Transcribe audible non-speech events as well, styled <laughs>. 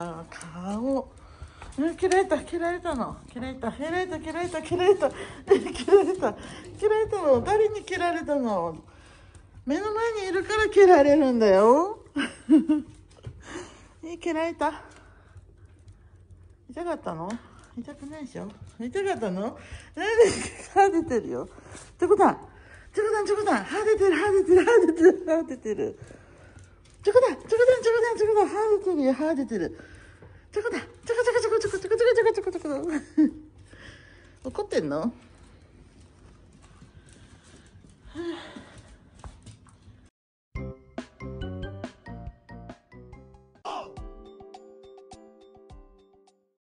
あ顔うん切られた切られたの切られた切られた切られた切られた切られた切られたの誰に切られたの目の前にいるから切られるんだよいい <laughs> 切られた痛かったの痛くないでしょ痛かったの何で歯出てるよチョコタンチョコタンチョコタン歯出てる歯出てる歯出てる歯出てるチョコタンチョコタンチョコタンチョコタン毛が生え出てる。ちこだ怒ってんの